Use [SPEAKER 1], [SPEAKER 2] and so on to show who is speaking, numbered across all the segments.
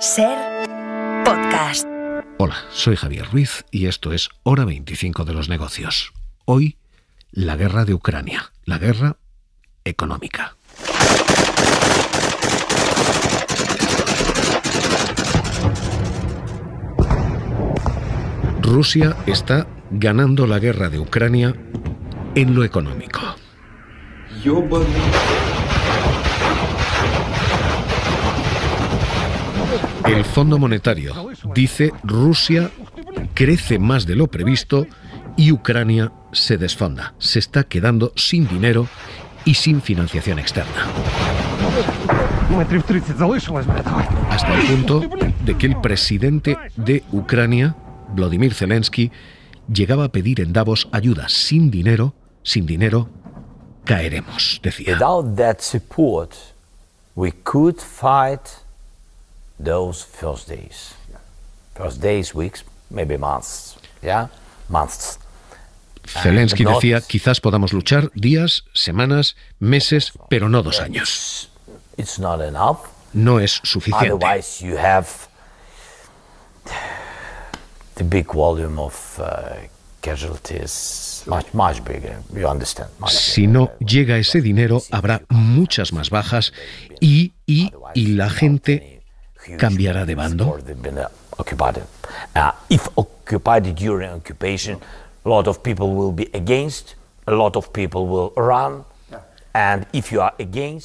[SPEAKER 1] Ser podcast. Hola, soy Javier Ruiz y esto es Hora 25 de los negocios. Hoy, la guerra de Ucrania, la guerra económica. Rusia está ganando la guerra de Ucrania en lo económico. Yo El Fondo Monetario dice Rusia crece más de lo previsto y Ucrania se desfonda. Se está quedando sin dinero y sin financiación externa. Hasta el punto de que el presidente de Ucrania, Vladimir Zelensky, llegaba a pedir en Davos ayuda sin dinero, sin dinero,
[SPEAKER 2] caeremos, decía. Without that support, we could those first days. Yeah. First days, weeks, maybe months. Yeah? Months.
[SPEAKER 1] Zelensky decía, quizás podamos luchar días, semanas, meses, pero no dos años. It's not enough. No es suficiente.
[SPEAKER 2] Otherwise you have the big volume of uh, casualties much, much bigger. You understand. Much
[SPEAKER 1] si no llega ese dinero, habrá muchas más bajas y, y, y la gente Uh,
[SPEAKER 2] if occupied during occupation a lot of people will be against a lot of people will run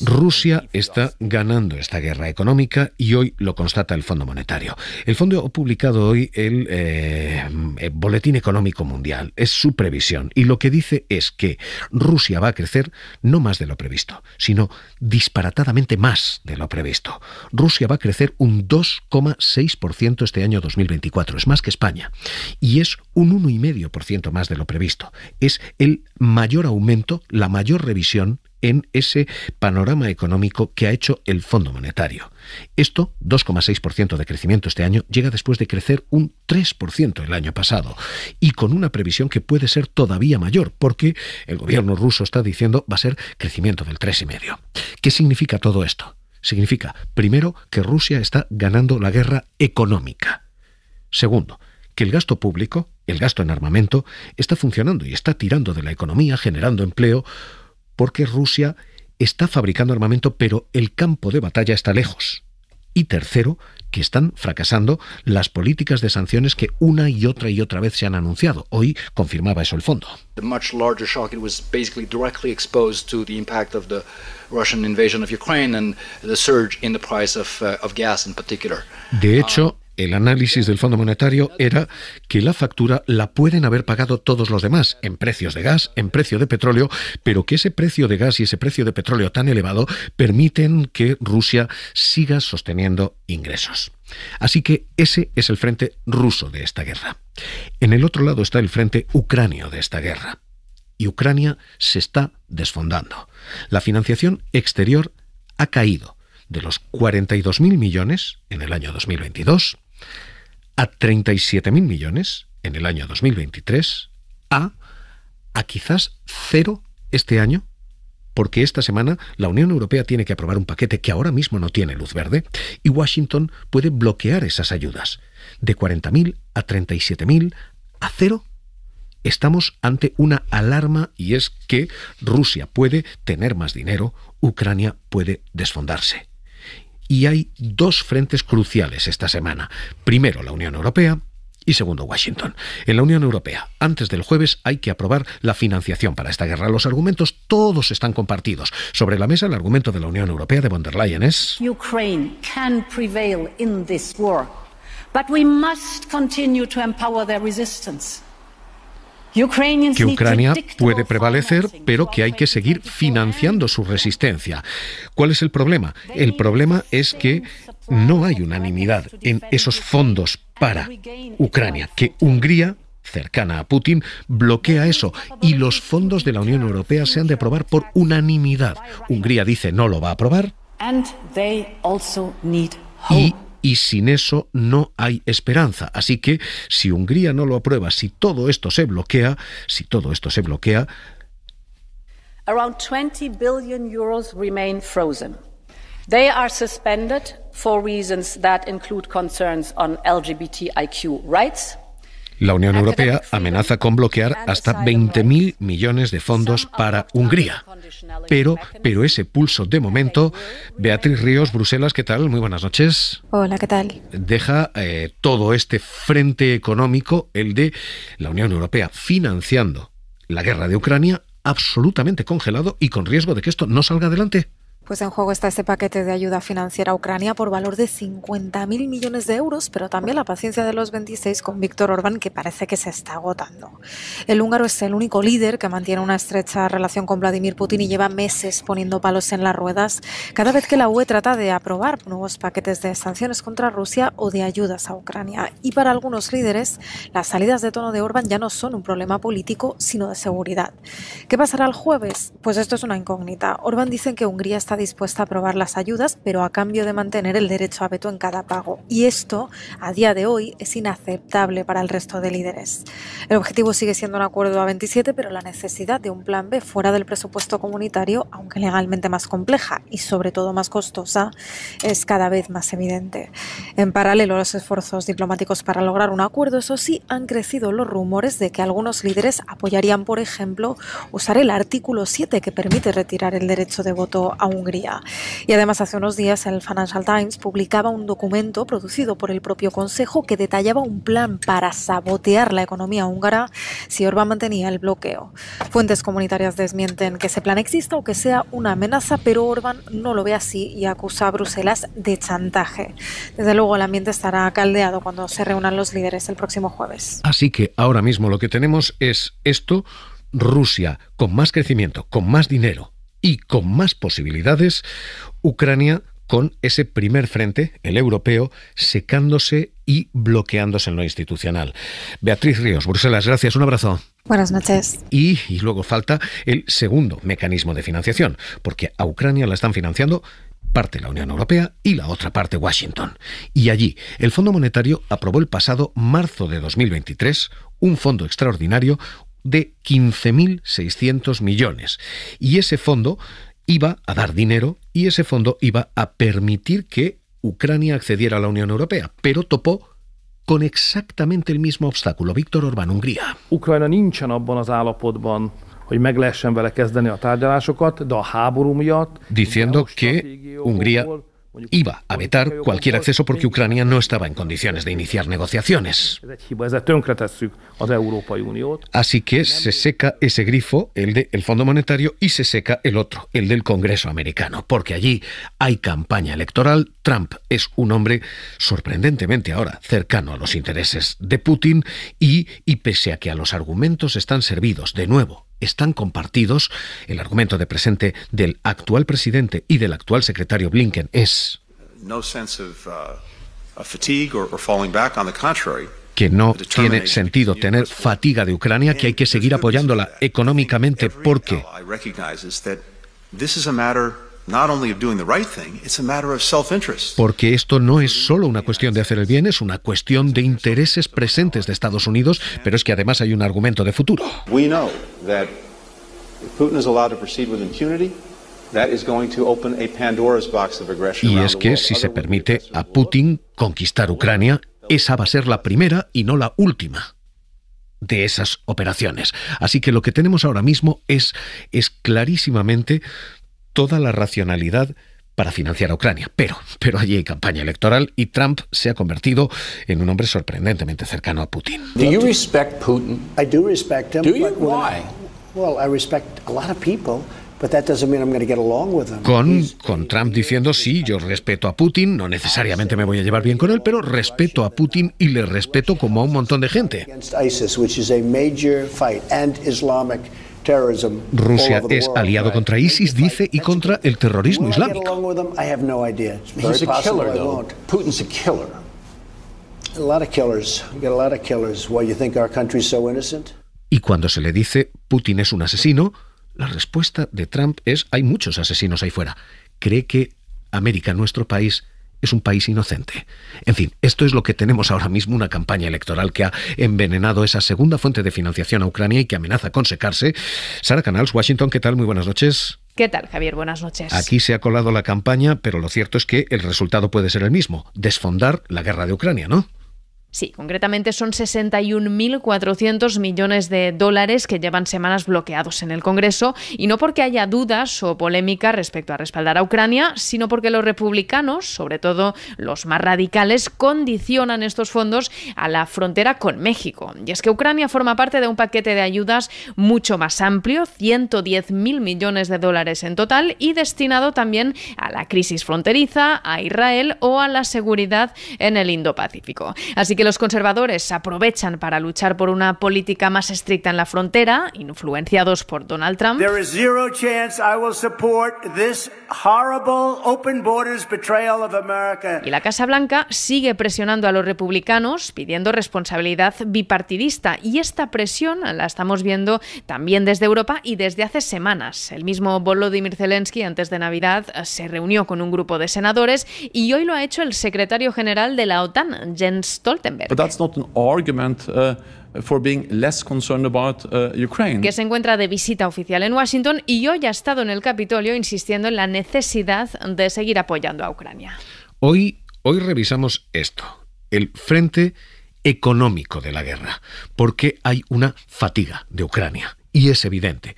[SPEAKER 1] Rusia está ganando esta guerra económica y hoy lo constata el Fondo Monetario. El Fondo ha publicado hoy el, eh, eh, Boletín Económico Mundial. Es su previsión y lo que dice es que Rusia va a crecer no más de lo previsto, sino disparatadamente más de lo previsto. Rusia va a crecer un 2,6% este año 2024, es más que España, y es un 1,5% más de lo previsto. Es el mayor aumento, la mayor revisión en ese panorama económico que ha hecho el Fondo Monetario. Esto, 2,6% de crecimiento este año, llega después de crecer un 3% el año pasado y con una previsión que puede ser todavía mayor, porque el gobierno ruso está diciendo va a ser crecimiento del 3,5%. ¿Qué significa todo esto? Significa, primero, que Rusia está ganando la guerra económica. Segundo, que el gasto público, el gasto en armamento, está funcionando y está tirando de la economía, generando empleo, porque Rusia está fabricando armamento, pero el campo de batalla está lejos. Y tercero, que están fracasando las políticas de sanciones que una y otra y otra vez se han anunciado. Hoy confirmaba eso el fondo. Uh, de hecho, um, el análisis del Fondo Monetario era que la factura la pueden haber pagado todos los demás, en precios de gas, en precio de petróleo, pero que ese precio de gas y ese precio de petróleo tan elevado permiten que Rusia siga sosteniendo ingresos. Así que ese es el frente ruso de esta guerra. En el otro lado está el frente ucranio de esta guerra. Y Ucrania se está desfondando. La financiación exterior ha caído de los 42.000 millones en el año 2022 a 37.000 millones en el año 2023 a, a quizás cero este año porque esta semana la Unión Europea tiene que aprobar un paquete que ahora mismo no tiene luz verde y Washington puede bloquear esas ayudas. De 40.000 a 37.000 a cero. Estamos ante una alarma y es que Rusia puede tener más dinero, Ucrania puede desfondarse y hay dos frentes cruciales esta semana. Primero, la Unión Europea y segundo, Washington. En la Unión Europea, antes del jueves hay que aprobar la financiación para esta guerra. Los argumentos todos están compartidos. Sobre la mesa, el argumento de la Unión Europea de von der Leyen es
[SPEAKER 2] que Ucrania
[SPEAKER 1] puede prevalecer, pero que hay que seguir financiando su resistencia. ¿Cuál es el problema? El problema es que no hay unanimidad en esos fondos para Ucrania, que Hungría cercana a Putin, bloquea eso y los fondos de la Unión Europea se han de aprobar por unanimidad. Hungría dice no lo va a aprobar. Y y sin eso no hay esperanza. Así que si Hungría no lo aprueba, si todo esto se bloquea, si todo esto se bloquea,
[SPEAKER 2] Around 20 billion euros remain frozen. They are suspended for reasons that include concerns on LGBTIQ rights,
[SPEAKER 1] la Unión Europea amenaza con bloquear hasta 20.000 millones de fondos para Hungría. Pero, pero ese pulso de momento, Beatriz Ríos, Bruselas, ¿qué tal? Muy buenas noches. Hola, ¿qué tal? Deja eh, todo este frente económico, el de la Unión Europea financiando la guerra de Ucrania, absolutamente congelado y con riesgo de que esto no salga adelante.
[SPEAKER 3] Pues en juego está este paquete de ayuda financiera a Ucrania por valor de 50.000 millones de euros, pero también la paciencia de los 26 con Víctor Orbán, que parece que se está agotando. El húngaro es el único líder que mantiene una estrecha relación con Vladimir Putin y lleva meses poniendo palos en las ruedas cada vez que la UE trata de aprobar nuevos paquetes de sanciones contra Rusia o de ayudas a Ucrania. Y para algunos líderes, las salidas de tono de Orbán ya no son un problema político, sino de seguridad. ¿Qué pasará el jueves? Pues esto es una incógnita. Orbán dice que Hungría está dispuesta a aprobar las ayudas, pero a cambio de mantener el derecho a veto en cada pago. Y esto, a día de hoy, es inaceptable para el resto de líderes. El objetivo sigue siendo un acuerdo a 27, pero la necesidad de un plan B fuera del presupuesto comunitario, aunque legalmente más compleja y sobre todo más costosa, es cada vez más evidente. En paralelo a los esfuerzos diplomáticos para lograr un acuerdo, eso sí, han crecido los rumores de que algunos líderes apoyarían, por ejemplo, usar el artículo 7 que permite retirar el derecho de voto a un y además hace unos días el Financial Times publicaba un documento producido por el propio Consejo que detallaba un plan para sabotear la economía húngara si Orbán mantenía el bloqueo. Fuentes comunitarias desmienten que ese plan exista o que sea una amenaza, pero Orbán no lo ve así y acusa a Bruselas de chantaje. Desde luego el ambiente estará caldeado cuando se reúnan los líderes el próximo jueves.
[SPEAKER 1] Así que ahora mismo lo que tenemos es esto, Rusia con más crecimiento, con más dinero, y con más posibilidades, Ucrania con ese primer frente, el europeo, secándose y bloqueándose en lo institucional. Beatriz Ríos, Bruselas, gracias, un abrazo. Buenas noches. Y, luego falta el segundo mecanismo de financiación, porque a Ucrania la están financiando parte la Unión Europea y la otra parte Washington. Y allí, el Fondo Monetario aprobó el pasado marzo de 2023 un fondo extraordinario, de 15.600 millones. Y ese fondo iba a dar dinero y ese fondo iba a permitir que Ucrania accediera a la Unión Europea, pero topó con exactamente el mismo obstáculo. Víctor Orbán, Hungría. Diciendo que Hungría iba a vetar cualquier acceso porque Ucrania no estaba en condiciones de iniciar negociaciones. Así que se seca ese grifo, el del Fondo Monetario, y se seca el otro, el del Congreso americano, porque allí hay campaña electoral. Trump es un hombre sorprendentemente ahora cercano a los intereses de Putin y pese a que a los argumentos están servidos de nuevo están compartidos. El argumento de presente del actual presidente y del actual secretario Blinken es que no tiene sentido tener fatiga de Ucrania, que hay que seguir apoyándola económicamente porque porque esto no es solo una cuestión de hacer el bien, es una cuestión de intereses presentes de Estados Unidos, pero es que además hay un argumento de futuro. Y es que si se permite a Putin conquistar Ucrania, esa va a ser la primera y no la última de esas operaciones. Así que lo que tenemos ahora mismo es, es clarísimamente toda la racionalidad para financiar a Ucrania. Pero, pero allí hay campaña electoral y Trump se ha convertido en un hombre sorprendentemente cercano a Putin.
[SPEAKER 4] Do you respect Putin? I do
[SPEAKER 1] respect him. Do Why? Well, I respect a lot of people. Con, con Trump diciendo, sí, yo respeto a Putin, no necesariamente me voy a llevar bien con él, pero respeto a Putin y le respeto como a un montón de gente. Rusia es aliado contra ISIS, dice, y contra el terrorismo islámico. Y cuando se le dice Putin es un asesino, la respuesta de Trump es hay muchos asesinos ahí fuera. Cree que América, nuestro país, es un país inocente. En fin, esto es lo que tenemos ahora mismo, una campaña electoral que ha envenenado esa segunda fuente de financiación a Ucrania y que amenaza con secarse. Sara Canals, Washington, ¿qué tal? Muy buenas noches.
[SPEAKER 2] ¿Qué tal, Javier? Buenas noches. Aquí
[SPEAKER 1] se ha colado la campaña, pero lo cierto es que el resultado puede ser el mismo, desfondar la guerra de Ucrania, ¿no?
[SPEAKER 2] Sí, concretamente son 61.400 millones de dólares que llevan semanas bloqueados en el Congreso, y no porque haya dudas o polémica respecto a respaldar a Ucrania, sino porque los republicanos, sobre todo los más radicales, condicionan estos fondos a la frontera con México. Y es que Ucrania forma parte de un paquete de ayudas mucho más amplio, 110.000 millones de dólares en total, y destinado también a la crisis fronteriza, a Israel o a la seguridad en el Indo-Pacífico. Así que los conservadores aprovechan para luchar por una política más estricta en la frontera, influenciados por Donald Trump. Y la Casa Blanca sigue presionando a los republicanos, pidiendo responsabilidad bipartidista. Y esta presión la estamos viendo también desde Europa y desde hace semanas. El mismo Volodymyr Zelensky, antes de Navidad, se reunió con un grupo de senadores y hoy lo ha hecho el secretario general de la OTAN, Jens Stoltenberg. But
[SPEAKER 3] that's not an argument, uh, for being less concerned
[SPEAKER 1] about, uh, Ukraine. Que se
[SPEAKER 2] encuentra de visita oficial en Washington y hoy ha estado en el Capitolio insistiendo en la necesidad de seguir apoyando a Ucrania.
[SPEAKER 1] Hoy, hoy revisamos esto, el frente económico de la guerra, porque hay una fatiga de Ucrania y es evidente.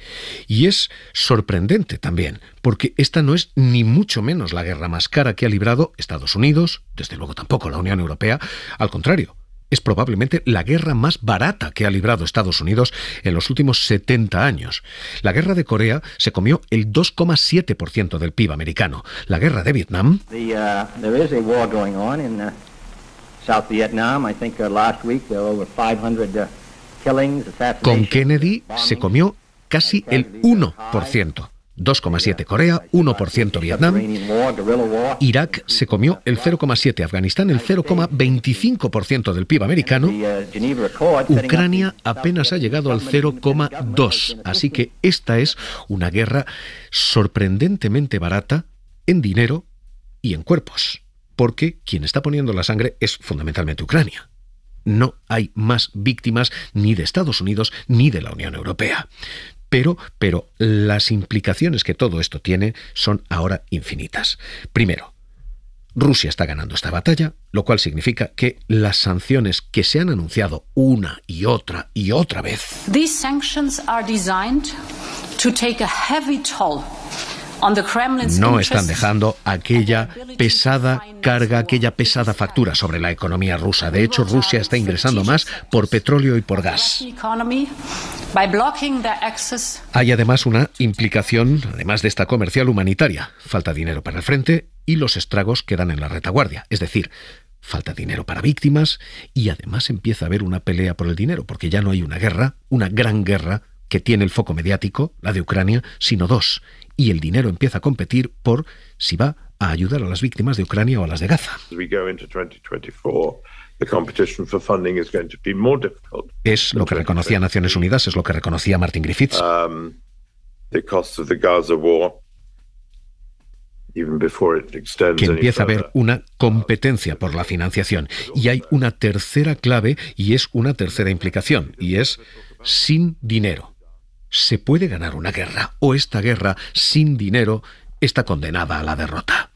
[SPEAKER 1] Y es sorprendente también, porque esta no es ni mucho menos la guerra más cara que ha librado Estados Unidos, desde luego tampoco la Unión Europea, al contrario. Es probablemente la guerra más barata que ha librado Estados Unidos en los últimos 70 años. La guerra de Corea se comió el 2,7% del PIB americano. La guerra de Vietnam. Vietnam. Con Kennedy se comió casi el 1%. 2,7 Corea, 1% Vietnam, Irak se comió el 0,7 Afganistán, el 0,25% del PIB americano,
[SPEAKER 4] uh, Ucrania
[SPEAKER 1] apenas ha llegado al 0,2. Así que esta es una guerra sorprendentemente barata en dinero y en cuerpos, porque quien está poniendo la sangre es fundamentalmente Ucrania no hay más víctimas ni de Estados Unidos ni de la Unión Europea. Pero, pero las implicaciones que todo esto tiene son ahora infinitas. Primero, Rusia está ganando esta batalla, lo cual significa que las sanciones que se han anunciado una y otra y otra vez.
[SPEAKER 2] No están dejando
[SPEAKER 1] aquella pesada carga, aquella pesada factura sobre la economía rusa. De hecho, Rusia está ingresando más por petróleo y por gas. Hay además una implicación, además de esta comercial humanitaria, falta dinero para el frente y los estragos quedan en la retaguardia. Es decir, falta dinero para víctimas y además empieza a haber una pelea por el dinero, porque ya no hay una guerra, una gran guerra que tiene el foco mediático, la de Ucrania, sino dos, y el dinero empieza a competir por si va a ayudar a las víctimas de Ucrania o a las de Gaza. Es lo que reconocía Naciones Unidas, es lo que reconocía Martin Griffiths.
[SPEAKER 2] Um, que empieza a haber
[SPEAKER 1] una competencia por la financiación. Y hay una tercera clave y es una tercera implicación, y es sin dinero se puede ganar una guerra o esta guerra sin dinero está condenada a la derrota.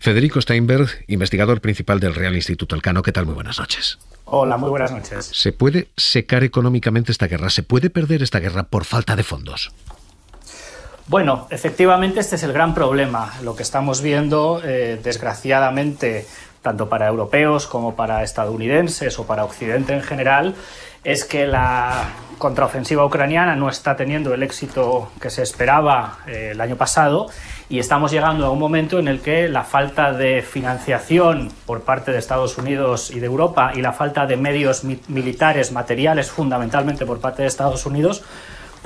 [SPEAKER 1] Federico Steinberg, investigador principal del Real Instituto Elcano, ¿qué tal? Muy buenas noches.
[SPEAKER 5] Hola, muy buenas noches.
[SPEAKER 1] ¿Se puede secar económicamente esta guerra? ¿Se puede perder esta guerra por falta de fondos?
[SPEAKER 5] Bueno, efectivamente este es el gran problema. Lo que estamos viendo, eh, desgraciadamente, tanto para europeos como para estadounidenses o para Occidente en general, es que la contraofensiva ucraniana no está teniendo el éxito que se esperaba eh, el año pasado y estamos llegando a un momento en el que la falta de financiación por parte de Estados Unidos y de Europa y la falta de medios militares, materiales, fundamentalmente por parte de Estados Unidos,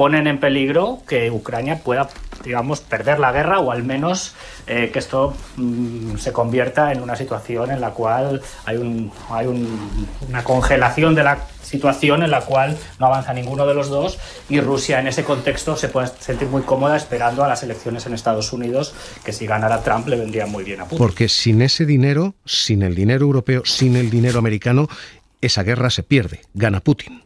[SPEAKER 5] ponen en peligro que Ucrania pueda, digamos, perder la guerra o al menos eh, que esto mm, se convierta en una situación en la cual hay, un, hay una congelación de la situación en la cual no avanza ninguno de los dos y Rusia en ese contexto se puede sentir muy cómoda esperando a las elecciones en Estados Unidos que si ganara Trump le vendría muy bien a Putin. Porque
[SPEAKER 1] sin ese dinero, sin el dinero europeo, sin el dinero americano, esa guerra se pierde, gana Putin.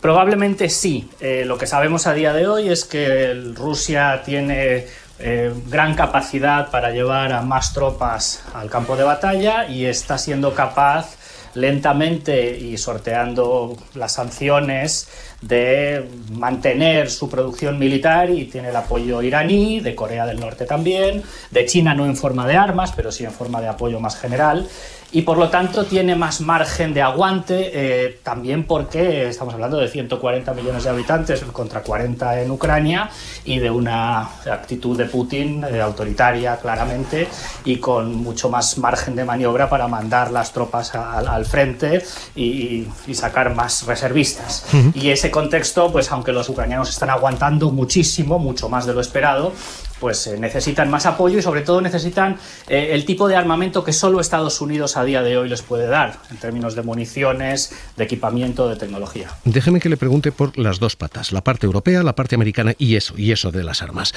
[SPEAKER 5] Probablemente sí. Eh, lo que sabemos a día de hoy es que Rusia tiene eh, gran capacidad para llevar a más tropas al campo de batalla y está siendo capaz lentamente y sorteando las sanciones de mantener su producción militar y tiene el apoyo iraní, de Corea del Norte también, de China no en forma de armas, pero sí en forma de apoyo más general y por lo tanto tiene más margen de aguante, eh, también porque estamos hablando de 140 millones de habitantes contra 40 en Ucrania y de una actitud de Putin eh, autoritaria claramente y con mucho más margen de maniobra para mandar las tropas al frente y, sacar más reservistas. Y ese contexto, pues aunque los ucranianos están aguantando muchísimo, mucho más de lo esperado, pues eh, necesitan más apoyo y sobre todo necesitan eh, el tipo de armamento que solo Estados Unidos a día de hoy les puede dar, en términos de municiones, de equipamiento, de tecnología.
[SPEAKER 1] Déjeme que le pregunte por las dos patas, la parte europea, la parte americana y eso, y eso de las armas.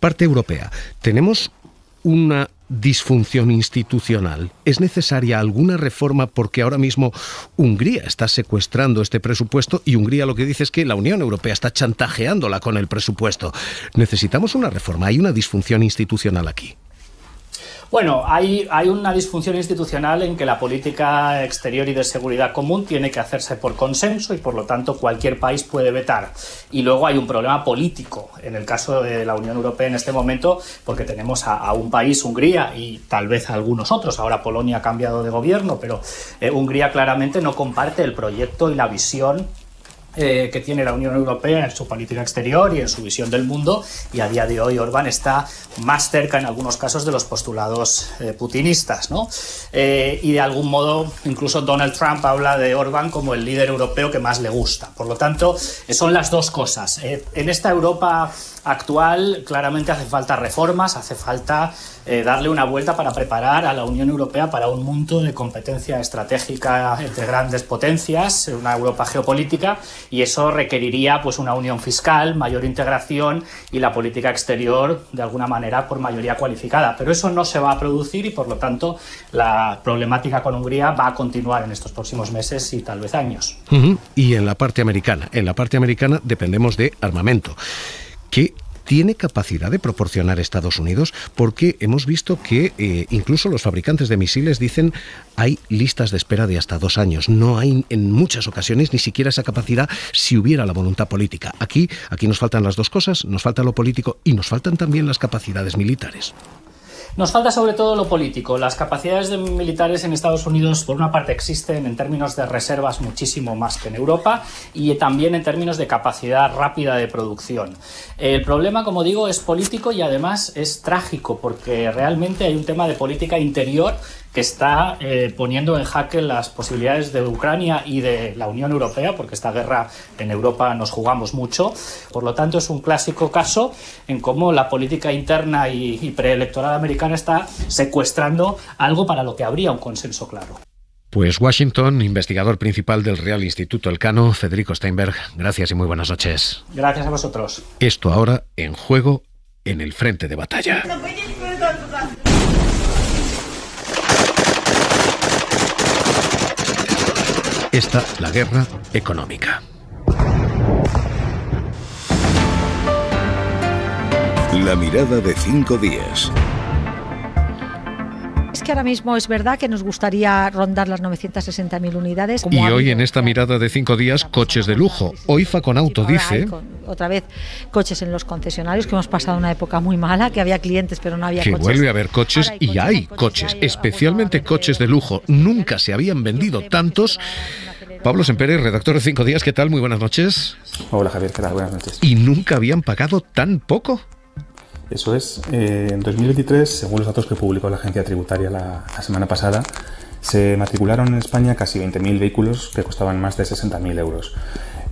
[SPEAKER 1] Parte europea, ¿tenemos una disfunción institucional? ¿Es necesaria alguna reforma porque ahora mismo Hungría está secuestrando este presupuesto y Hungría lo que dice es que la Unión Europea está chantajeándola con el presupuesto? Necesitamos una reforma, hay una disfunción institucional aquí.
[SPEAKER 5] Bueno, hay, una disfunción institucional en que la política exterior y de seguridad común tiene que hacerse por consenso y por lo tanto cualquier país puede vetar. Y luego hay un problema político en el caso de la Unión Europea en este momento porque tenemos a, un país, Hungría y tal vez a algunos otros. Ahora Polonia ha cambiado de gobierno, pero eh, Hungría claramente no comparte el proyecto y la visión eh, que tiene la Unión Europea en su política exterior y en su visión del mundo, y a día de hoy Orbán está más cerca en algunos casos de los postulados eh, putinistas. Eh, y de algún modo, incluso Donald Trump habla de Orbán como el líder europeo que más le gusta. Por lo tanto, son las dos cosas. en esta Europa actual claramente hace falta reformas, hace falta eh, darle una vuelta para preparar a la Unión Europea para un mundo de competencia estratégica entre grandes potencias, una Europa geopolítica, y eso requeriría pues, una unión fiscal, mayor integración y la política exterior, de alguna manera, por mayoría cualificada. Pero eso no se va a producir y, por lo tanto, la problemática con Hungría va a continuar en estos próximos meses y tal vez años.
[SPEAKER 1] Y en la parte americana, en la parte americana dependemos de armamento que tiene capacidad de proporcionar Estados Unidos porque hemos visto que eh, incluso los fabricantes de misiles dicen hay listas de espera de hasta dos años. No hay en muchas ocasiones ni siquiera esa capacidad si hubiera la voluntad política. Aquí, aquí nos faltan las dos cosas, nos falta lo político y nos faltan también las capacidades militares.
[SPEAKER 5] Nos falta sobre todo lo político. Las capacidades de militares en Estados Unidos, por una parte, existen en términos de reservas muchísimo más que en Europa y también en términos de capacidad rápida de producción. El problema, como digo, es político y además es trágico porque realmente hay un tema de política interior que está eh, poniendo en jaque las posibilidades de Ucrania y de la Unión Europea, porque esta guerra en Europa nos jugamos mucho. Por lo tanto, es un clásico caso en cómo la política interna y, y preelectoral americana está secuestrando algo para lo que habría un consenso claro.
[SPEAKER 1] Pues Washington, investigador principal del Real Instituto Elcano, Federico Steinberg, gracias y muy buenas noches.
[SPEAKER 5] Gracias a vosotros.
[SPEAKER 1] Esto ahora en juego en el frente de batalla. Esta, la guerra económica. La mirada de cinco días
[SPEAKER 3] que ahora mismo es verdad que nos gustaría rondar las 960.000 unidades. y hoy
[SPEAKER 1] en esta mirada de cinco días, coches de lujo. Hoy Facon Auto dice...
[SPEAKER 3] otra vez, coches en los concesionarios, que hemos pasado una época muy mala, que había clientes pero no había coches. Que vuelve a
[SPEAKER 1] haber coches y hay coches, especialmente coches de lujo. Nunca se habían vendido tantos. Pablo Sempere, redactor de Cinco Días, ¿qué tal? Muy buenas noches.
[SPEAKER 4] Hola Javier, ¿qué tal? Buenas noches. ¿Y nunca habían pagado tan poco? Eso es, eh, en 2023, según los datos que publicó la agencia tributaria la, semana pasada, se matricularon en España casi 20.000 vehículos que costaban más de 60.000 euros.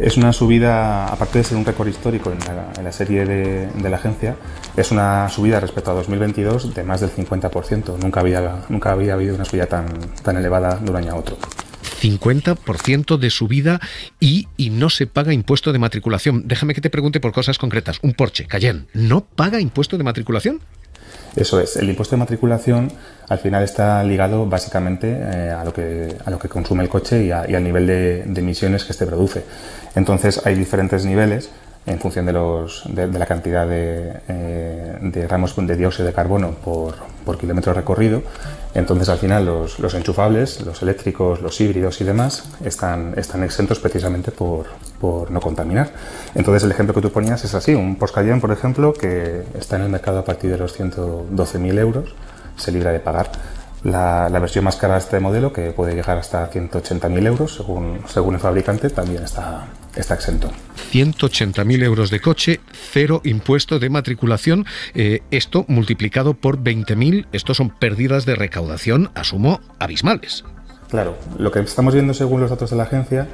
[SPEAKER 4] Es una subida, aparte de ser un récord histórico en la, serie de, la agencia, es una subida respecto a 2022 de más del 50%. Nunca había, nunca había habido una subida tan elevada de un año a otro.
[SPEAKER 1] 50% de su y, y no se paga impuesto de matriculación. Déjame que te pregunte por cosas concretas. Un Porsche Cayenne, ¿no paga impuesto de matriculación?
[SPEAKER 4] Eso es, el impuesto de matriculación al final está ligado básicamente eh, a, lo que, a lo que consume el coche y, al nivel de, de, emisiones que este produce. Entonces hay diferentes niveles en función de, la cantidad de, ramos eh, de, gramos de dióxido de carbono por, kilómetro recorrido. Entonces, al final, los, enchufables, los eléctricos, los híbridos y demás están, exentos precisamente por, no contaminar. Entonces, el ejemplo que tú ponías es así: un Poscayón, por ejemplo, que está en el mercado a partir de los 112.000 euros, se libra de pagar la, versión más cara de este modelo, que puede llegar hasta 180.000 euros según, según el fabricante, también está, está exento.
[SPEAKER 1] 180.000 euros de coche, cero impuesto de matriculación. Eh, esto
[SPEAKER 4] multiplicado por 20.000, esto son pérdidas de recaudación, asumo, abismales. Claro, lo que estamos viendo según los datos de la agencia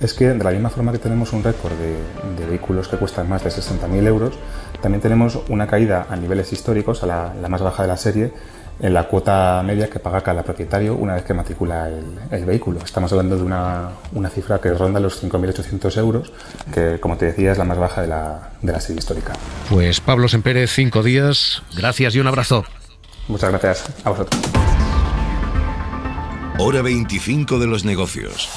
[SPEAKER 4] es que de la misma forma que tenemos un récord de, de vehículos que cuestan más de 60.000 euros, también tenemos una caída a niveles históricos, a la, la más baja de la serie, en la cuota media que paga cada propietario una vez que matricula el, vehículo. Estamos hablando de una, cifra que ronda los 5.800 euros, que como te decía es la más baja de la, de serie histórica.
[SPEAKER 1] Pues Pablo Sempérez cinco días, gracias y un abrazo. Muchas gracias a vosotros. Hora 25 de los negocios.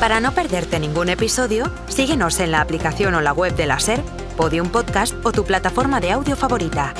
[SPEAKER 3] Para no perderte ningún episodio, síguenos en la aplicación o la web de la SER, Podium Podcast o tu plataforma de audio
[SPEAKER 1] favorita.